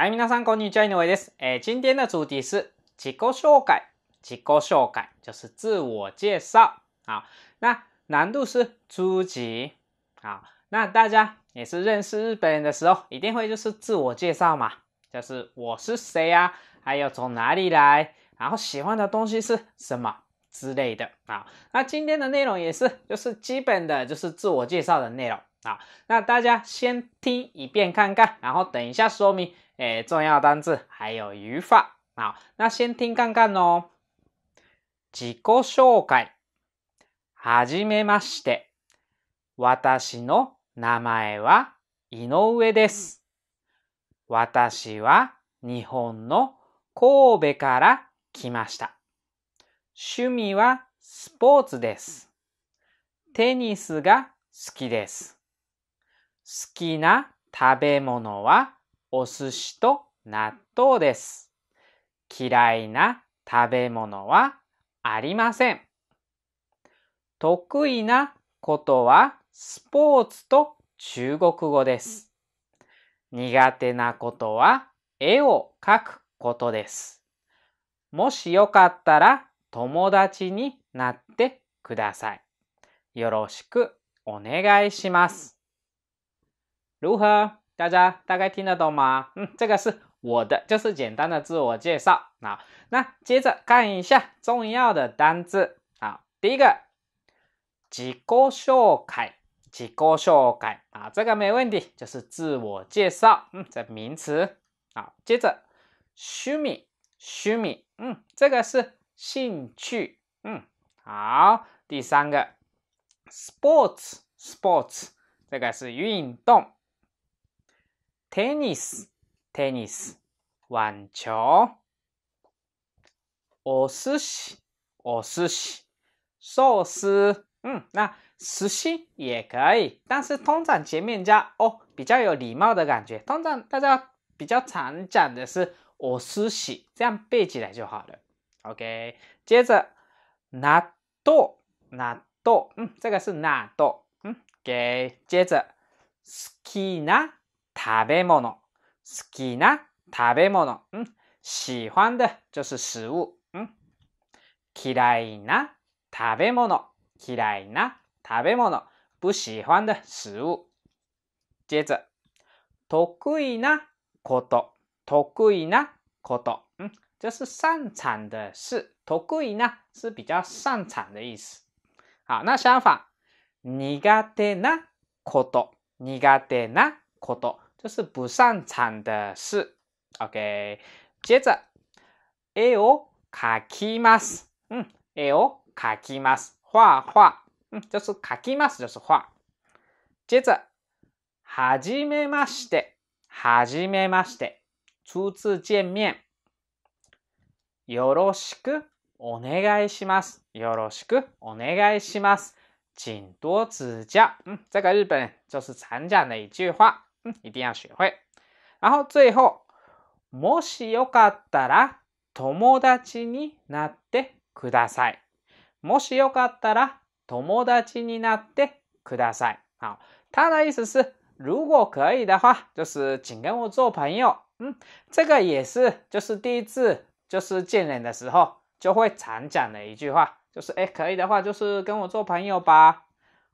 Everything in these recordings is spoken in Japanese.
哎，皆さんこんにちは、ノエです。哎，今天的主题是自己修改，自己修改就是自我介绍啊。那难度是初级啊。那大家也是认识日本人的时候，一定会就是自我介绍嘛，就是我是谁啊，还有从哪里来，然后喜欢的东西是什么之类的啊。那今天的内容也是就是基本的就是自我介绍的内容。啊，那大家先听一遍看看，然后等一下说明，诶、欸，重要单字还有语法啊。那先听看看哦。自己紹介。はじめまして。私の名前は井上です。私は日本の神戸から来ました。趣味はスポーツです。テニスが好きです。好きな食べ物はお寿司と納豆です。嫌いな食べ物はありません。得意なことはスポーツと中国語です。苦手なことは絵を描くことです。もしよかったら友達になってください。よろしくお願いします。如何？大家大概听得懂吗？嗯，这个是我的，就是简单的自我介绍啊。那接着看一下重要的单字啊。第一个，自己修改，自己修改啊，这个没问题，就是自我介绍。嗯，这名词。啊。接着，趣味，趣味，嗯，这个是兴趣。嗯，好，第三个，sports，sports，这个是运动。tennis tennis, 寿司、e chop, 奥 s u 嗯，那实心也可以，但是通常前面加哦，比较有礼貌的感觉。通常大家比较常讲的是奥 s u 这样背起来就好了。OK，接着纳豆纳豆，嗯，这个是纳豆，嗯，OK，接着 s k i 食べ物。好きな食べ物。う喜欢的就是食物。う嫌いな食べ物。嫌いな食べ物。不喜欢的食物。接着。得意なこと。得意なこと。嗯。这是擅长的事。得意な是比较擅长的意思。好，那相反，苦手なこと、苦手なこと这是不擅长的事。OK，接着，えを描きま嗯，えを描きま画画。嗯，就是卡きます，就是画。接着、はじめまして、はじめまして、初次见面。よろしくお願いします。よろしくお願いします。请多指教。嗯，这个日本就是常讲的一句话。嗯，一定要学会。然后最后，もしよかったら友達になってください。もしよかったら友達になってください。啊，ただです。如果可以的话，就是请跟我做朋友。嗯，这个也是，就是第一次，就是见人的时候就会常讲的一句话，就是哎，可以的话，就是跟我做朋友吧。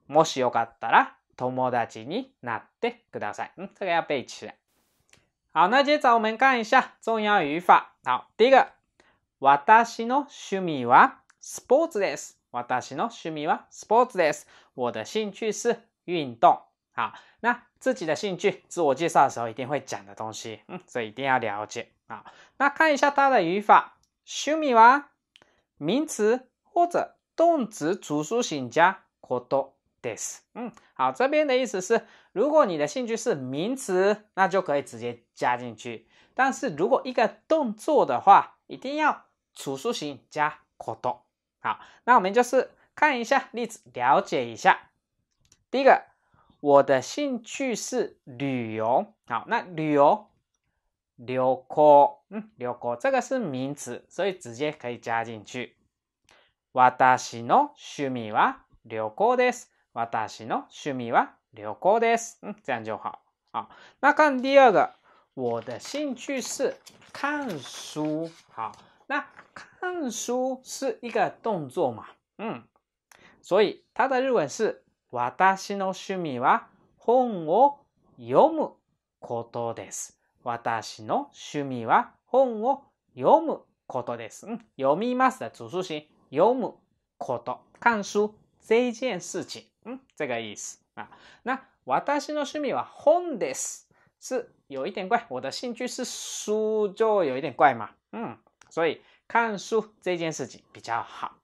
もしよかったら。友摩达吉尼，那对，good answer。嗯，这个要背起来。好，那接着我们看一下重要语法。好，第一个，私の趣味はスポーツです。私の趣味はスポーツです。我的兴趣是运动。好，那自己的兴趣，自我介绍的时候一定会讲的东西。嗯，所以一定要了解啊。那看一下它的语法，趣味は名词或者动词主属性加可多。this。嗯，好，这边的意思是，如果你的兴趣是名词，那就可以直接加进去。但是如果一个动作的话，一定要主数型加コド。好，那我们就是看一下例子，了解一下。第一个，我的兴趣是旅游。好，那旅游、旅行，嗯，旅行这个是名词，所以直接可以加进去。私の趣味は旅行です。私の趣味は旅行です。嗯，这样就好。好，那看第二个，我的兴趣是看书。好，那看书是一个动作嘛？嗯，所以它的日文是私の趣味は本を読むことです。私の趣味は本を読むことです。嗯、読みます的主数形，読むこと、看书。这一件事情，嗯，这个意思啊。那私の趣味は本です，是有一点怪，我的兴趣是书就有一点怪嘛，嗯，所以看书这件事情比较好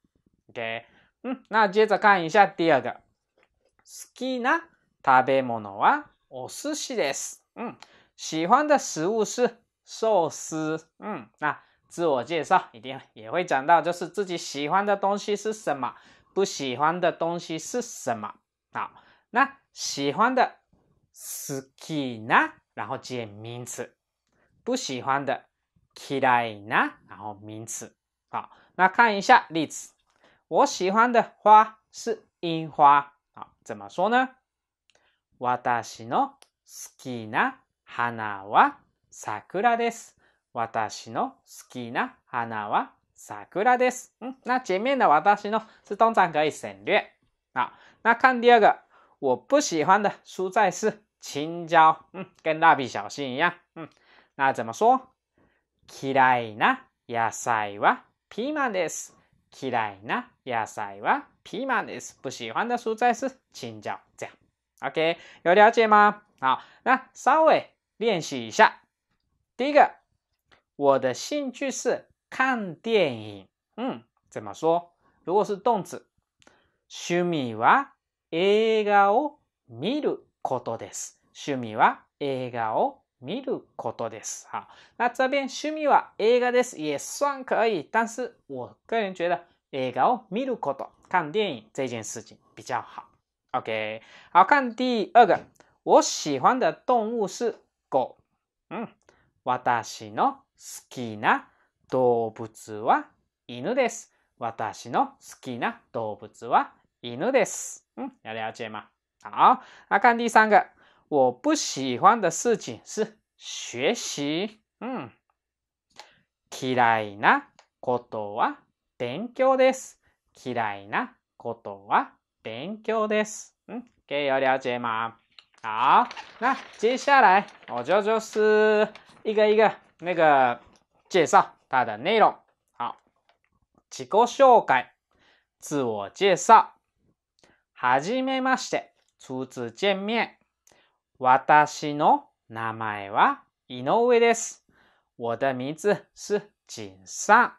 ，OK，嗯，那接着看一下第二个，好きな食べ物はお寿司です，嗯，喜欢的食物是寿司，嗯，那自我介绍一定也会讲到，就是自己喜欢的东西是什么。不喜欢的东西是什么？好，那喜欢的好きな，然后接名词；不喜欢的嫌いな，然后名词。好，那看一下例子。我喜欢的花是樱花。好，怎么说呢？私の好きな花は桜です。私の好きな花は桜です。嗯，那前面的ワタシノ是通常可以省略。好，那看第二个，我不喜欢的蔬菜是青椒。嗯，跟蜡笔小新一样。嗯，那怎么说？嫌いな野菜はピーマンです。嫌いな野菜はピーマンです。不喜欢的蔬菜是青椒。这样，OK，有了解吗？好，那稍微练习一下。第一个，我的兴趣是。看电影。嗯，怎么说？如果是动词，趣味は映画を見ることです。趣味は映画を見ることです。好，那这边趣味は映画です也算可以，但是我个人觉得映画を見ること，看电影这件事情比较好。OK，好看第二个，我喜欢的动物是狗。嗯，私の好きな動物は犬です。私の好きな動物は犬です。や嗯，要了解吗？好，来看第三个，我不喜欢的事情是学习。嗯，嫌いなことは勉強です。嫌いなことは勉強です。嗯，给有了解吗？好，那接下来我就就是一个一个那个介绍。他的内容。好，自己紹介、自我介紹、はじめまして、初次见面。私の名前は井上です。我的名字是景さん。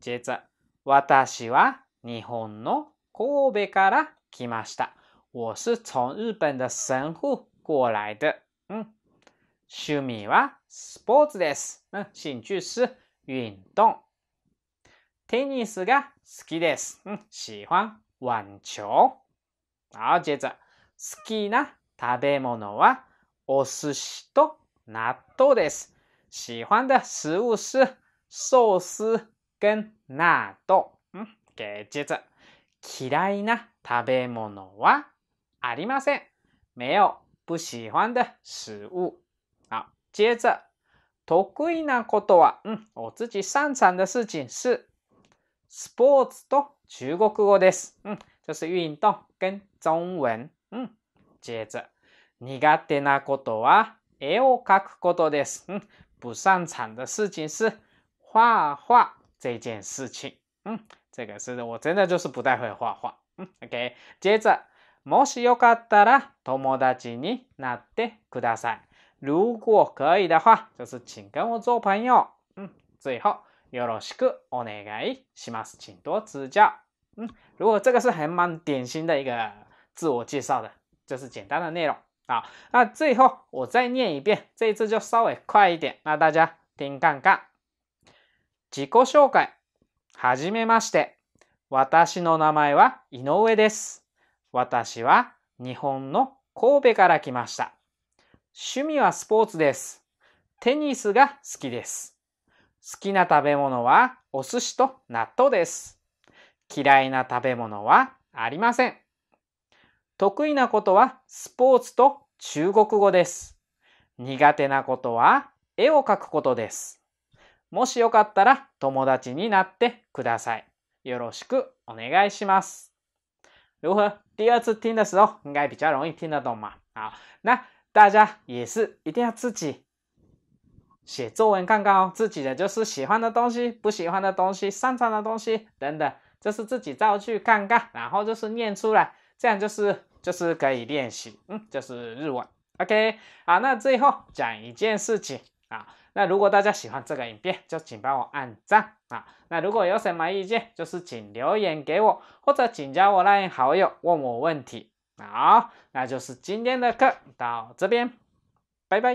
接着、私は日本の神戸から来ました。我是从日本的神户过来的。嗯，趣味はスポーツです。うん、兴趣是运动。テニスが好きです。喜欢玩球。好，接着，好きな食べ物はお寿司と納豆です。喜欢的食物是寿司跟納豆。嗯，给接着，嫌いな食べ物はありません。没有不喜欢的食物。好，接着，得意なことは、嗯，我自己擅长的事情是 sports と中国語です。嗯，就是运动跟中文。嗯，接着，苦手なことは絵を描くことです。嗯，不擅长的事情是画画这件事情。嗯，这个是我真的就是不太会画画。嗯，OK，接着。もしよかったら友達になってください。如果可以的话，就是请跟我做朋友。嗯，最后よろしくお願いします，请多指教。嗯，如果这个是很蛮典型的一个自我介绍的，就是简单的内容啊。那最后我再念一遍，这一次就稍微快一点。那大家听看看。自己介はじめまして。私の名前は井上です。私は日本の神戸から来ました。趣味はスポーツです。テニスが好きです。好きな食べ物はお寿司と納豆です。嫌いな食べ物はありません。得意なことはスポーツと中国語です。苦手なことは絵を描くことです。もしよかったら友達になってください。よろしくお願いします。如何？第二次听的时候应该比较容易听得懂嘛？好，那大家也是一定要自己写作文看看哦，自己的就是喜欢的东西、不喜欢的东西、擅长的东西等等，就是自己造句看看，然后就是念出来，这样就是就是可以练习，嗯，就是日文，OK。好，那最后讲一件事情啊，那如果大家喜欢这个影片，就请帮我按赞啊，那如果有什么意见，就是请留言给我，或者请加我那进好友，问我问题。好，那就是今天的课到这边，拜拜。